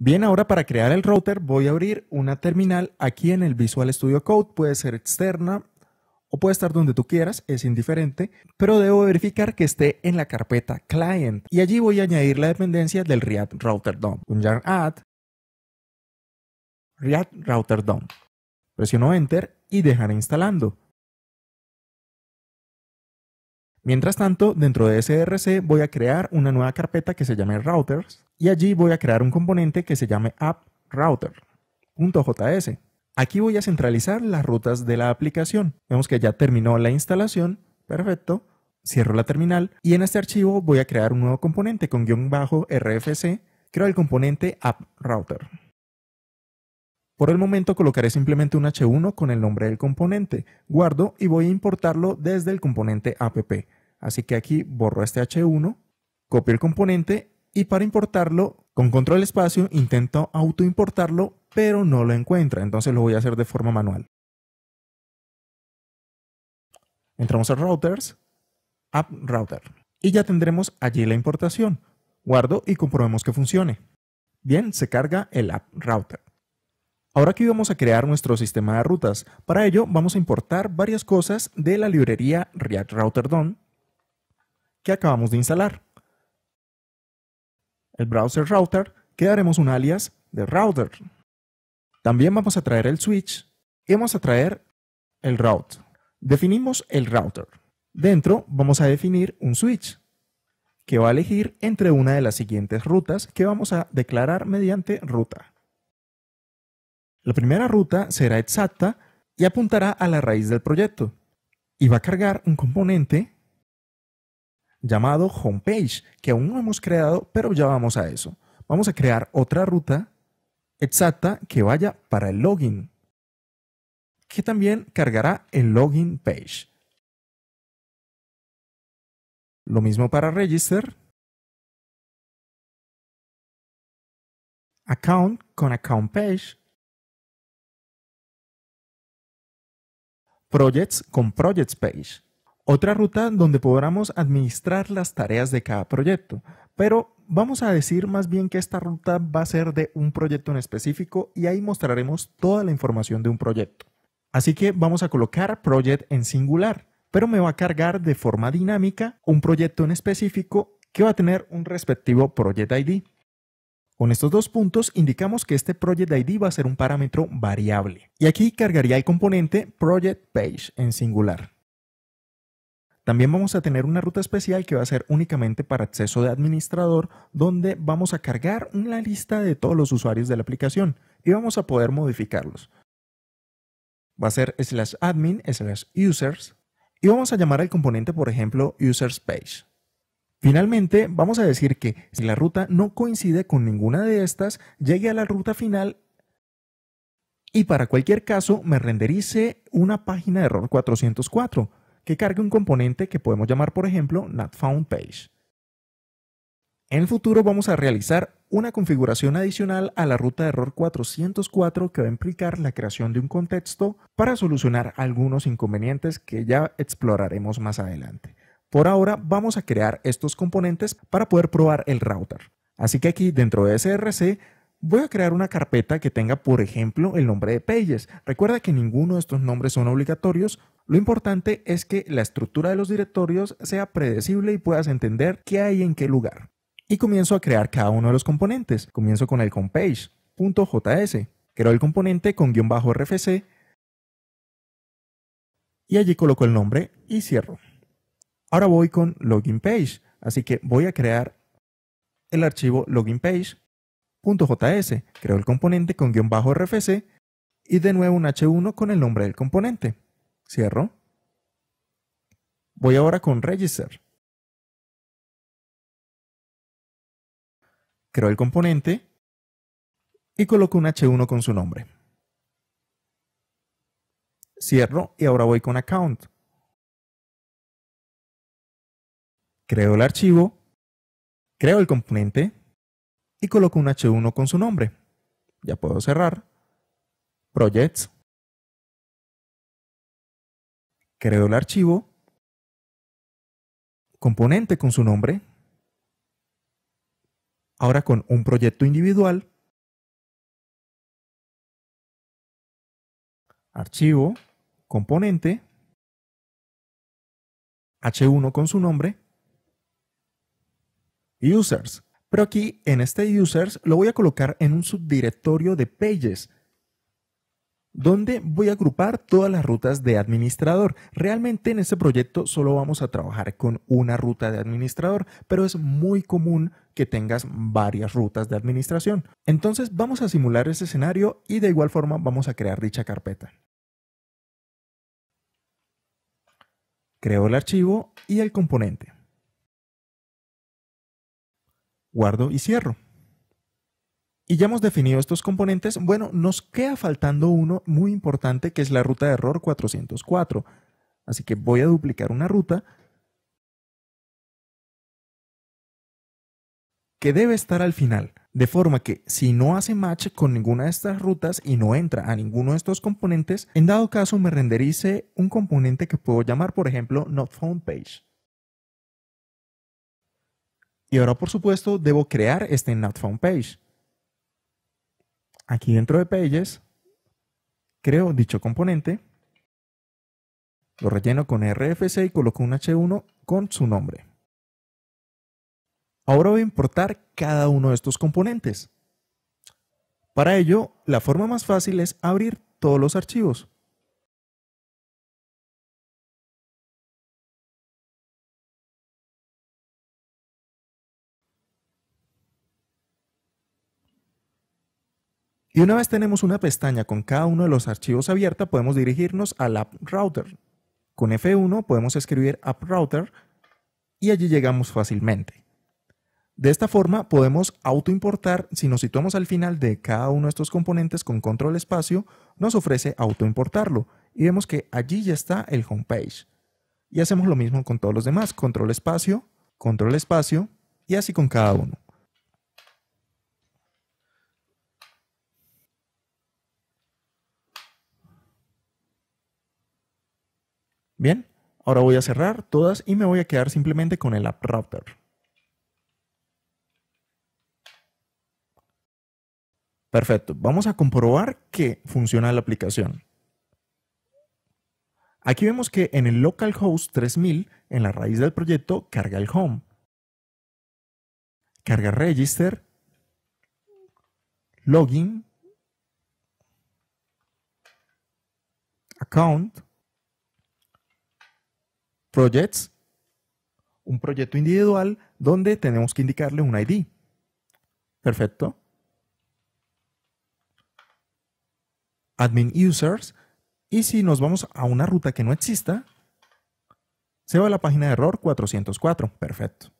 Bien, ahora para crear el router voy a abrir una terminal aquí en el Visual Studio Code. Puede ser externa o puede estar donde tú quieras, es indiferente, pero debo verificar que esté en la carpeta client y allí voy a añadir la dependencia del React Router DOM. Un yarn add React Router DOM. Presiono enter y dejaré instalando. Mientras tanto, dentro de SRC voy a crear una nueva carpeta que se llame routers y allí voy a crear un componente que se llame app Aquí voy a centralizar las rutas de la aplicación. Vemos que ya terminó la instalación. Perfecto. Cierro la terminal y en este archivo voy a crear un nuevo componente con guión bajo rfc. Creo el componente app router. Por el momento colocaré simplemente un h1 con el nombre del componente. Guardo y voy a importarlo desde el componente app. Así que aquí borro este H1, copio el componente y para importarlo, con control espacio intento autoimportarlo, pero no lo encuentra, entonces lo voy a hacer de forma manual. Entramos a routers, app router, y ya tendremos allí la importación. Guardo y comprobemos que funcione. Bien, se carga el app router. Ahora aquí vamos a crear nuestro sistema de rutas. Para ello vamos a importar varias cosas de la librería React Router DOM que acabamos de instalar. El browser router daremos un alias de router. También vamos a traer el switch y vamos a traer el route. Definimos el router. Dentro vamos a definir un switch que va a elegir entre una de las siguientes rutas que vamos a declarar mediante ruta. La primera ruta será exacta y apuntará a la raíz del proyecto y va a cargar un componente llamado homepage, que aún no hemos creado, pero ya vamos a eso. Vamos a crear otra ruta exacta que vaya para el login, que también cargará el login page. Lo mismo para register. Account con account page. Projects con projects page. Otra ruta donde podamos administrar las tareas de cada proyecto, pero vamos a decir más bien que esta ruta va a ser de un proyecto en específico y ahí mostraremos toda la información de un proyecto. Así que vamos a colocar project en singular, pero me va a cargar de forma dinámica un proyecto en específico que va a tener un respectivo project ID. Con estos dos puntos indicamos que este project ID va a ser un parámetro variable. Y aquí cargaría el componente project page en singular. También vamos a tener una ruta especial que va a ser únicamente para acceso de administrador, donde vamos a cargar una lista de todos los usuarios de la aplicación y vamos a poder modificarlos. Va a ser slash admin, slash users, y vamos a llamar al componente, por ejemplo, users page. Finalmente, vamos a decir que si la ruta no coincide con ninguna de estas, llegue a la ruta final y para cualquier caso me renderice una página de error 404 que cargue un componente que podemos llamar, por ejemplo, Page. En el futuro vamos a realizar una configuración adicional a la ruta de error 404 que va a implicar la creación de un contexto para solucionar algunos inconvenientes que ya exploraremos más adelante. Por ahora vamos a crear estos componentes para poder probar el router. Así que aquí dentro de SRC voy a crear una carpeta que tenga por ejemplo el nombre de Pages. Recuerda que ninguno de estos nombres son obligatorios, lo importante es que la estructura de los directorios sea predecible y puedas entender qué hay en qué lugar. Y comienzo a crear cada uno de los componentes. Comienzo con el compage.js. Creo el componente con guión bajo RFC y allí coloco el nombre y cierro. Ahora voy con login page, así que voy a crear el archivo loginpage.js, creo el componente con guión bajo RFC y de nuevo un h1 con el nombre del componente. Cierro. Voy ahora con Register. Creo el componente y coloco un H1 con su nombre. Cierro y ahora voy con Account. Creo el archivo, creo el componente y coloco un H1 con su nombre. Ya puedo cerrar. Projects. Creo el archivo, componente con su nombre, ahora con un proyecto individual, archivo, componente, H1 con su nombre, users. Pero aquí en este users lo voy a colocar en un subdirectorio de pages donde voy a agrupar todas las rutas de administrador. Realmente en este proyecto solo vamos a trabajar con una ruta de administrador, pero es muy común que tengas varias rutas de administración. Entonces vamos a simular ese escenario y de igual forma vamos a crear dicha carpeta. Creo el archivo y el componente. Guardo y cierro. Y ya hemos definido estos componentes, bueno, nos queda faltando uno muy importante que es la ruta de error 404. Así que voy a duplicar una ruta que debe estar al final, de forma que si no hace match con ninguna de estas rutas y no entra a ninguno de estos componentes, en dado caso me renderice un componente que puedo llamar, por ejemplo, not found page. Y ahora, por supuesto, debo crear este not found page aquí dentro de Pages, creo dicho componente, lo relleno con RFC y coloco un H1 con su nombre. Ahora voy a importar cada uno de estos componentes. Para ello, la forma más fácil es abrir todos los archivos. Y una vez tenemos una pestaña con cada uno de los archivos abierta, podemos dirigirnos al App Router. Con F1 podemos escribir App Router y allí llegamos fácilmente. De esta forma podemos autoimportar, si nos situamos al final de cada uno de estos componentes con control espacio, nos ofrece autoimportarlo y vemos que allí ya está el homepage. Y hacemos lo mismo con todos los demás, control espacio, control espacio y así con cada uno. Bien, ahora voy a cerrar todas y me voy a quedar simplemente con el app router. Perfecto, vamos a comprobar que funciona la aplicación. Aquí vemos que en el localhost 3000, en la raíz del proyecto, carga el home. Carga register, login, account, projects, un proyecto individual donde tenemos que indicarle un ID. Perfecto. Admin users. Y si nos vamos a una ruta que no exista, se va a la página de error 404. Perfecto.